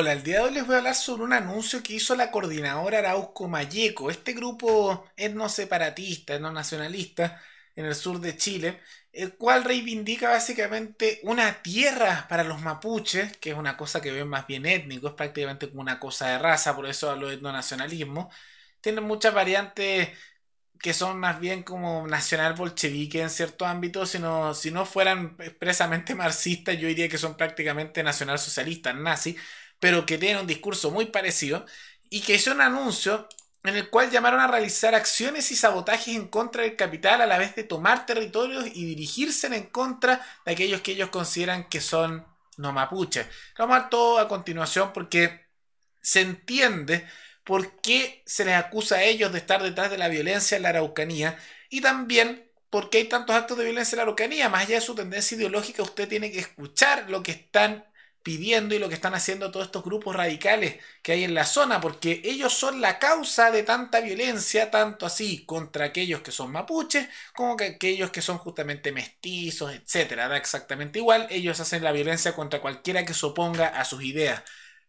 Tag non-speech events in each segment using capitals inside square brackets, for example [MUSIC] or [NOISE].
Hola, el día de hoy les voy a hablar sobre un anuncio que hizo la coordinadora Arauco Mayeco, este grupo etnoseparatista, nacionalista en el sur de Chile, el cual reivindica básicamente una tierra para los mapuches, que es una cosa que ven más bien étnico, es prácticamente como una cosa de raza, por eso hablo de etnonacionalismo. Tienen muchas variantes que son más bien como nacional bolchevique en cierto ámbito, sino, si no fueran expresamente marxistas, yo diría que son prácticamente nacional nacionalsocialistas, nazis, pero que tienen un discurso muy parecido, y que hizo un anuncio en el cual llamaron a realizar acciones y sabotajes en contra del capital a la vez de tomar territorios y dirigirse en contra de aquellos que ellos consideran que son no mapuches. vamos a ver todo a continuación porque se entiende por qué se les acusa a ellos de estar detrás de la violencia en la Araucanía y también por qué hay tantos actos de violencia en la Araucanía. Más allá de su tendencia ideológica, usted tiene que escuchar lo que están pidiendo y lo que están haciendo todos estos grupos radicales que hay en la zona, porque ellos son la causa de tanta violencia, tanto así contra aquellos que son mapuches como que aquellos que son justamente mestizos, etcétera. Da exactamente igual, ellos hacen la violencia contra cualquiera que se oponga a sus ideas.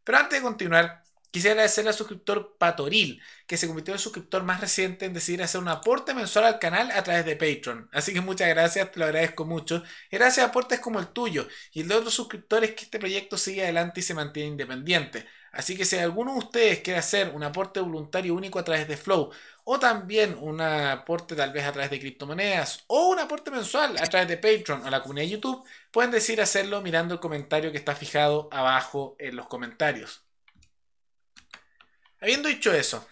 Pero antes de continuar, Quisiera agradecer al suscriptor Patoril, que se convirtió en el suscriptor más reciente en decidir hacer un aporte mensual al canal a través de Patreon. Así que muchas gracias, te lo agradezco mucho. gracias a aportes como el tuyo y el de otros suscriptores que este proyecto sigue adelante y se mantiene independiente. Así que si alguno de ustedes quiere hacer un aporte voluntario único a través de Flow, o también un aporte tal vez a través de criptomonedas, o un aporte mensual a través de Patreon o la comunidad de YouTube, pueden decir hacerlo mirando el comentario que está fijado abajo en los comentarios. Habiendo dicho eso,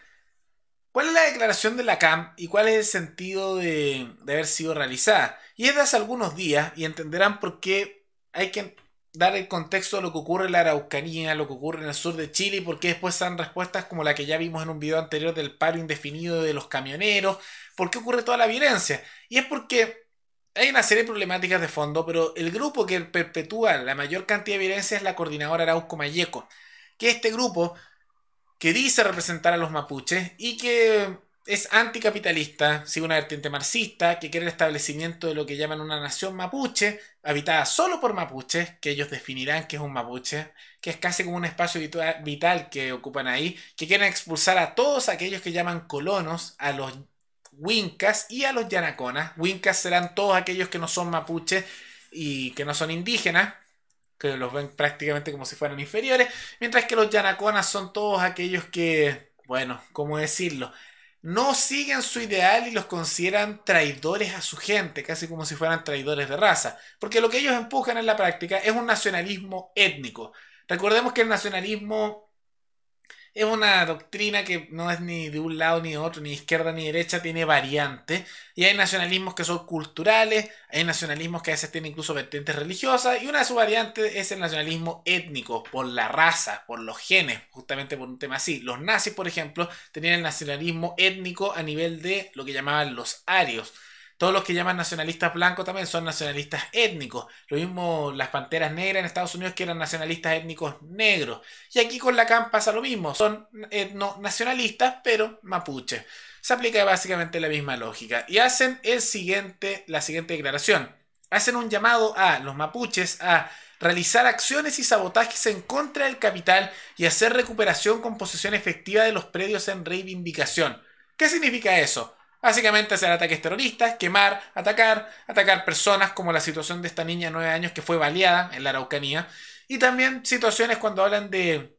¿cuál es la declaración de la CAM y cuál es el sentido de, haber sido realizada? Y es de hace algunos días y entenderán por qué hay que dar el contexto a lo que ocurre en la Araucanía, lo que ocurre en el sur de Chile, y qué después dan respuestas como la que ya vimos en un video anterior del paro indefinido de los camioneros, por qué ocurre toda la violencia. Y es porque hay una serie de problemáticas de fondo, pero el grupo que perpetúa la mayor cantidad de violencia es la coordinadora Arauco Mayeco, que este grupo que dice representar a los mapuches y que es anticapitalista, sigue una vertiente marxista, que quiere el establecimiento de lo que llaman una nación mapuche, habitada solo por mapuches, que ellos definirán que es un mapuche, que es casi como un espacio vital que ocupan ahí, que quieren expulsar a todos aquellos que llaman colonos, a los wincas y a los yanaconas. Wincas serán todos aquellos que no son mapuches y que no son indígenas, que los ven prácticamente como si fueran inferiores, mientras que los Yanaconas son todos aquellos que, bueno, ¿cómo decirlo? No siguen su ideal y los consideran traidores a su gente, casi como si fueran traidores de raza, porque lo que ellos empujan en la práctica es un nacionalismo étnico. Recordemos que el nacionalismo es una doctrina que no es ni de un lado ni de otro, ni izquierda ni derecha, tiene variantes. Y hay nacionalismos que son culturales, hay nacionalismos que a veces tienen incluso vertientes religiosas, y una de sus variantes es el nacionalismo étnico, por la raza, por los genes, justamente por un tema así. Los nazis, por ejemplo, tenían el nacionalismo étnico a nivel de lo que llamaban los arios todos los que llaman nacionalistas blancos también son nacionalistas étnicos. Lo mismo las panteras negras en Estados Unidos que eran nacionalistas étnicos negros. Y aquí con la CAM pasa lo mismo. Son etno nacionalistas pero mapuches. Se aplica básicamente la misma lógica. Y hacen el siguiente, la siguiente declaración. Hacen un llamado a los mapuches a realizar acciones y sabotajes en contra del capital y hacer recuperación con posesión efectiva de los predios en reivindicación. ¿Qué significa eso? Básicamente hacer ataques terroristas, quemar, atacar, atacar personas, como la situación de esta niña de 9 años que fue baleada en la Araucanía. Y también situaciones cuando hablan de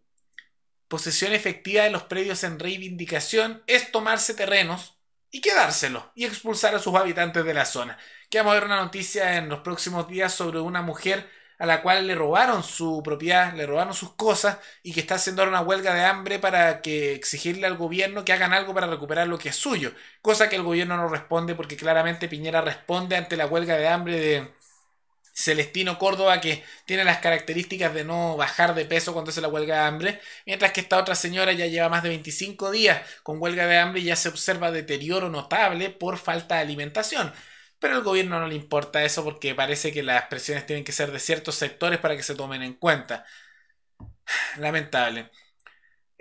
posesión efectiva de los predios en reivindicación, es tomarse terrenos y quedárselos y expulsar a sus habitantes de la zona. Que vamos a ver una noticia en los próximos días sobre una mujer a la cual le robaron su propiedad, le robaron sus cosas y que está haciendo ahora una huelga de hambre para que exigirle al gobierno que hagan algo para recuperar lo que es suyo, cosa que el gobierno no responde porque claramente Piñera responde ante la huelga de hambre de Celestino Córdoba que tiene las características de no bajar de peso cuando hace la huelga de hambre, mientras que esta otra señora ya lleva más de 25 días con huelga de hambre y ya se observa deterioro notable por falta de alimentación. Pero al gobierno no le importa eso porque parece que las presiones tienen que ser de ciertos sectores para que se tomen en cuenta. [SIGHS] Lamentable.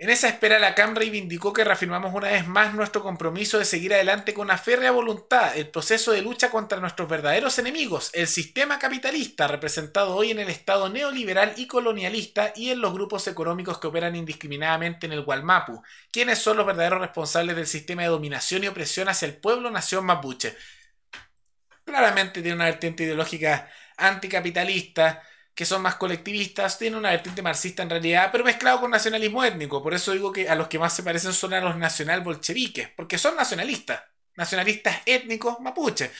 En esa espera, la CAM reivindicó que reafirmamos una vez más nuestro compromiso de seguir adelante con una férrea voluntad el proceso de lucha contra nuestros verdaderos enemigos, el sistema capitalista, representado hoy en el Estado neoliberal y colonialista y en los grupos económicos que operan indiscriminadamente en el Gualmapu, quienes son los verdaderos responsables del sistema de dominación y opresión hacia el pueblo-nación mapuche, claramente tiene una vertiente ideológica anticapitalista, que son más colectivistas, tiene una vertiente marxista en realidad, pero mezclado con nacionalismo étnico. Por eso digo que a los que más se parecen son a los nacional bolcheviques, porque son nacionalistas, nacionalistas étnicos mapuches.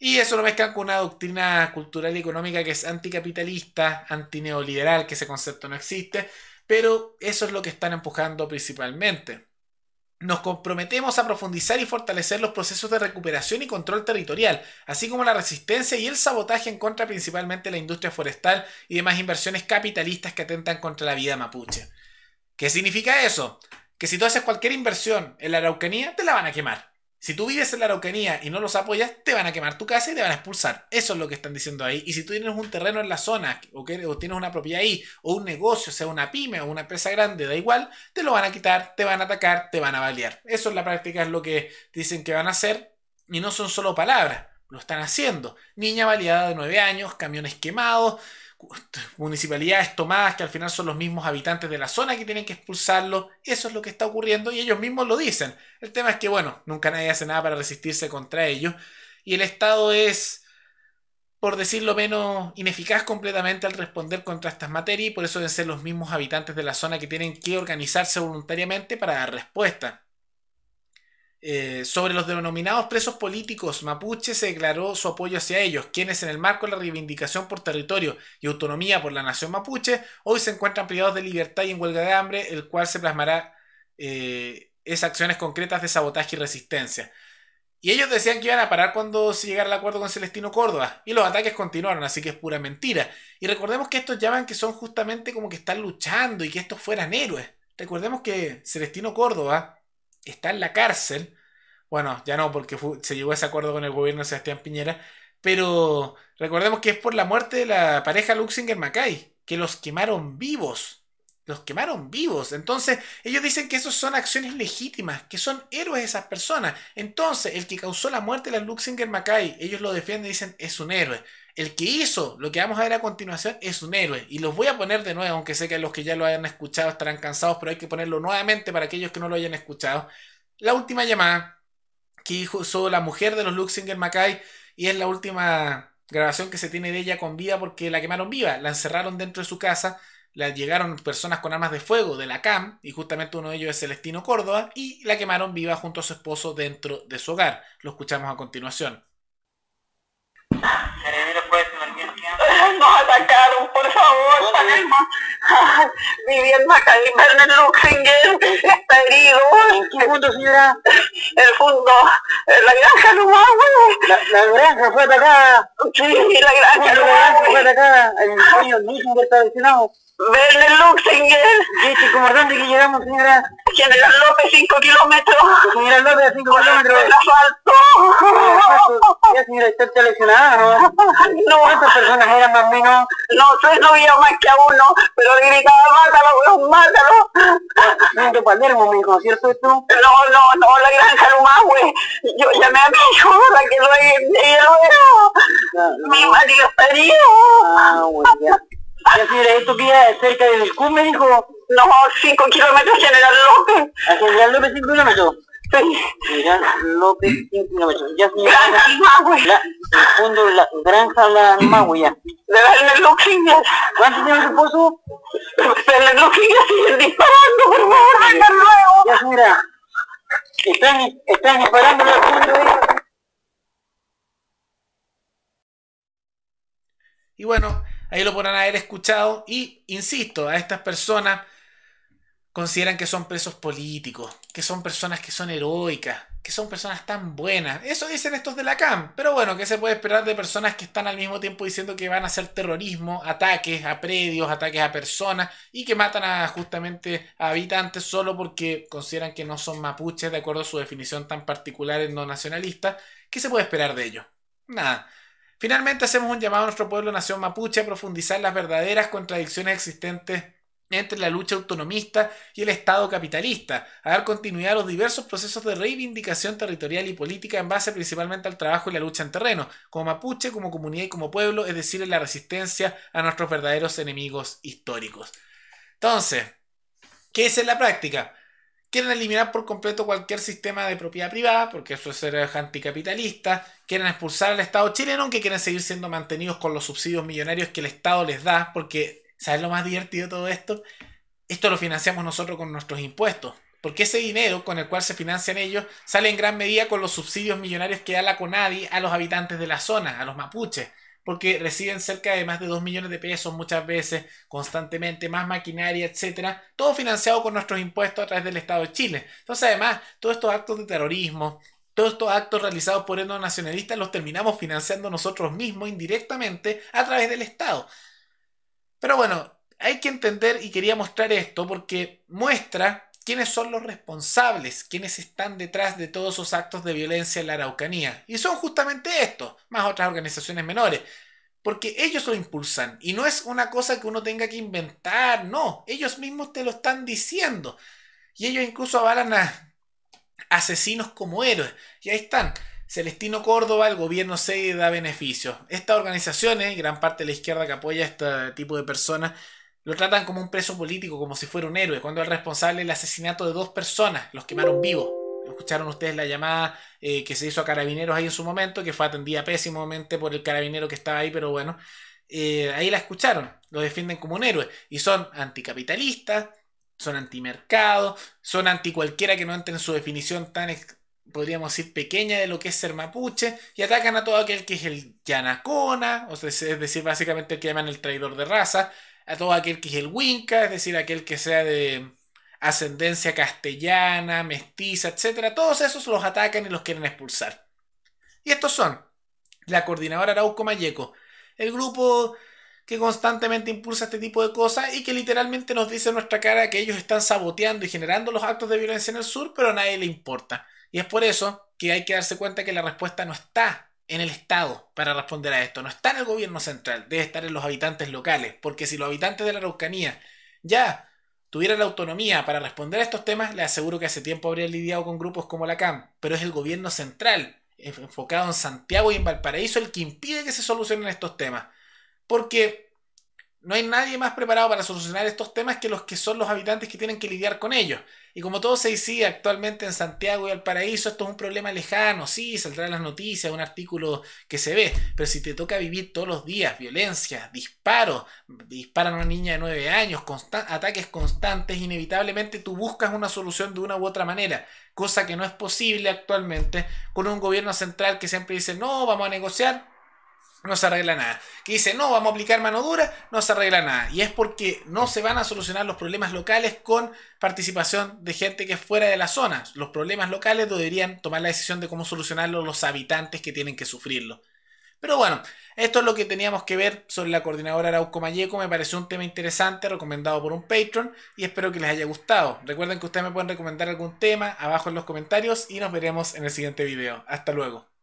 Y eso lo mezclan con una doctrina cultural y económica que es anticapitalista, antineoliberal, que ese concepto no existe, pero eso es lo que están empujando principalmente. Nos comprometemos a profundizar y fortalecer los procesos de recuperación y control territorial, así como la resistencia y el sabotaje en contra principalmente de la industria forestal y demás inversiones capitalistas que atentan contra la vida mapuche. ¿Qué significa eso? Que si tú haces cualquier inversión en la Araucanía, te la van a quemar. Si tú vives en la Araucanía y no los apoyas, te van a quemar tu casa y te van a expulsar. Eso es lo que están diciendo ahí. Y si tú tienes un terreno en la zona o, que, tienes una propiedad ahí o un negocio, sea una pyme o una empresa grande, da igual, te lo van a quitar, te van a atacar, te van a balear. Eso en la práctica es lo que dicen que van a hacer y no son solo palabras, lo están haciendo. Niña baleada de 9 años, camiones quemados, [LAUGHS] municipalidades tomadas, que al final son los mismos habitantes de la zona que tienen que expulsarlo Eso es lo que está ocurriendo y ellos mismos lo dicen. El tema es que, bueno, nunca nadie hace nada para resistirse contra ellos. Y el Estado es, por decirlo menos, ineficaz completamente al responder contra estas materias y por eso deben ser los mismos habitantes de la zona que tienen que organizarse voluntariamente para dar respuesta. Eh, sobre los denominados presos políticos, Mapuche se declaró su apoyo hacia ellos, quienes en el marco de la reivindicación por territorio y autonomía por la nación mapuche, hoy se encuentran privados de libertad y en huelga de hambre, el cual se plasmará eh, acciones concretas de sabotaje y resistencia. Y ellos decían que iban a parar cuando se llegara al acuerdo con Celestino Córdoba. Y los ataques continuaron, así que es pura mentira. Y recordemos que estos llaman que son justamente como que están luchando y que estos fueran héroes. Recordemos que Celestino Córdoba está en la cárcel. Bueno, ya no, porque se llegó a ese acuerdo con el gobierno de Sebastián Piñera. Pero recordemos que es por la muerte de la pareja Luxinger-Mackay, que los quemaron vivos. Los quemaron vivos. Entonces, ellos dicen que esas son acciones legítimas, que son héroes esas personas. Entonces, el que causó la muerte de la Luxinger-Mackay, ellos lo defienden y dicen es un héroe el que hizo lo que vamos a ver a continuación es un héroe. Y los voy a poner de nuevo, aunque sé que los que ya lo hayan escuchado estarán cansados, pero hay que ponerlo nuevamente para aquellos que no lo hayan escuchado. La última llamada que hizo la mujer de los Luxinger Mackay y es la última grabación que se tiene de ella con vida porque la quemaron viva, la encerraron dentro de su casa, la llegaron personas con armas de fuego de la CAM y justamente uno de ellos es Celestino Córdoba y la quemaron viva junto a su esposo dentro de su hogar. Lo escuchamos a continuación nos atacaron, por favor, salimos. [LAUGHS] Viviendo acá en el está herido. ¿En qué punto, señora? El fondo, la granja Lumagüe. La, la granja fue atacada. Sí, la granja no La granja fue atacada. El sueño Luxemburgo está destinado. Verne Luxemburgo. Sí, como dónde que llegamos, señora. General López, 5 kilómetros. General López, 5 kilómetros. El asfalto. Ya, señora, ¿está seleccionada, ¿no? No. no. ¿Cuántas personas eran más o menos? No sé, no había más que a uno, pero le gritaba, mátalo, weón, mátalo. ¿Siento Palermo, me dijo, cierto esto? No, no, no, la granja güey. Yo llamé a mi hijo para que lo ella lo Mi marido herido. Ah, güey, ya. Ya, señora, ¿esto queda cerca del CUM, me dijo? No, 5 kilómetros, General López. ¿A General López 5 kilómetros? Sí. General López 5 kilómetros. Ya, Granja Magüe. La, el fondo, la granja La Magüe, ya. De verle Luquillas. ¿Cuánto tiene su esposo? Verle Luquillas siguen disparando, por favor, vengan luego. Ya, mira. Están, están disparando la fondo ¿eh? Y bueno, ahí lo podrán haber escuchado. Y insisto, a estas personas consideran que son presos políticos, que son personas que son heroicas, que son personas tan buenas. Eso dicen estos de la CAM. Pero bueno, ¿qué se puede esperar de personas que están al mismo tiempo diciendo que van a hacer terrorismo, ataques a predios, ataques a personas y que matan a justamente a habitantes solo porque consideran que no son mapuches de acuerdo a su definición tan particular en no nacionalista? ¿Qué se puede esperar de ellos? Nada. Finalmente hacemos un llamado a nuestro pueblo nación mapuche a profundizar las verdaderas contradicciones existentes entre la lucha autonomista y el Estado capitalista, a dar continuidad a los diversos procesos de reivindicación territorial y política en base principalmente al trabajo y la lucha en terreno, como mapuche, como comunidad y como pueblo, es decir, en la resistencia a nuestros verdaderos enemigos históricos. Entonces, ¿qué es en la práctica? Quieren eliminar por completo cualquier sistema de propiedad privada, porque eso es anticapitalista. Quieren expulsar al Estado chileno, aunque quieren seguir siendo mantenidos con los subsidios millonarios que el Estado les da, porque ¿Sabes lo más divertido de todo esto? Esto lo financiamos nosotros con nuestros impuestos. Porque ese dinero con el cual se financian ellos sale en gran medida con los subsidios millonarios que da la CONADI a los habitantes de la zona, a los mapuches, porque reciben cerca de más de 2 millones de pesos muchas veces, constantemente, más maquinaria, etcétera, todo financiado con nuestros impuestos a través del Estado de Chile. Entonces, además, todos estos actos de terrorismo, todos estos actos realizados por nacionalistas los terminamos financiando nosotros mismos indirectamente a través del Estado. Pero bueno, hay que entender y quería mostrar esto porque muestra quiénes son los responsables, quiénes están detrás de todos esos actos de violencia en la Araucanía. Y son justamente estos, más otras organizaciones menores, porque ellos lo impulsan y no es una cosa que uno tenga que inventar, no, ellos mismos te lo están diciendo. Y ellos incluso avalan a asesinos como héroes. Y ahí están. Celestino Córdoba, el gobierno se da beneficios. Estas organizaciones, gran parte de la izquierda que apoya a este tipo de personas, lo tratan como un preso político, como si fuera un héroe, cuando el responsable del asesinato de dos personas, los quemaron vivos. Escucharon ustedes la llamada eh, que se hizo a carabineros ahí en su momento, que fue atendida pésimamente por el carabinero que estaba ahí, pero bueno, eh, ahí la escucharon, lo defienden como un héroe. Y son anticapitalistas, son antimercado, son anti cualquiera que no entre en su definición tan, podríamos decir, pequeña de lo que es ser mapuche, y atacan a todo aquel que es el yanacona, o es decir, básicamente el que llaman el traidor de raza, a todo aquel que es el winca, es decir, aquel que sea de ascendencia castellana, mestiza, etcétera, todos esos los atacan y los quieren expulsar. Y estos son la coordinadora Arauco Mayeco, el grupo que constantemente impulsa este tipo de cosas y que literalmente nos dice en nuestra cara que ellos están saboteando y generando los actos de violencia en el sur, pero a nadie le importa. Y es por eso que hay que darse cuenta que la respuesta no está en el Estado para responder a esto, no está en el gobierno central, debe estar en los habitantes locales, porque si los habitantes de la Araucanía ya tuvieran la autonomía para responder a estos temas, le aseguro que hace tiempo habría lidiado con grupos como la CAM, pero es el gobierno central, enfocado en Santiago y en Valparaíso, el que impide que se solucionen estos temas, porque no hay nadie más preparado para solucionar estos temas que los que son los habitantes que tienen que lidiar con ellos. Y como todo se dice actualmente en Santiago y Valparaíso, esto es un problema lejano, sí, saldrá en las noticias, un artículo que se ve, pero si te toca vivir todos los días violencia, disparos, disparan a una niña de nueve años, ataques constantes, inevitablemente tú buscas una solución de una u otra manera, cosa que no es posible actualmente con un gobierno central que siempre dice, no, vamos a negociar, no se arregla nada. Que dice, no, vamos a aplicar mano dura, no se arregla nada. Y es porque no se van a solucionar los problemas locales con participación de gente que es fuera de la zona. Los problemas locales deberían tomar la decisión de cómo solucionarlo los habitantes que tienen que sufrirlo. Pero bueno, esto es lo que teníamos que ver sobre la coordinadora Arauco Mayeco. Me pareció un tema interesante, recomendado por un Patreon y espero que les haya gustado. Recuerden que ustedes me pueden recomendar algún tema abajo en los comentarios y nos veremos en el siguiente video. Hasta luego.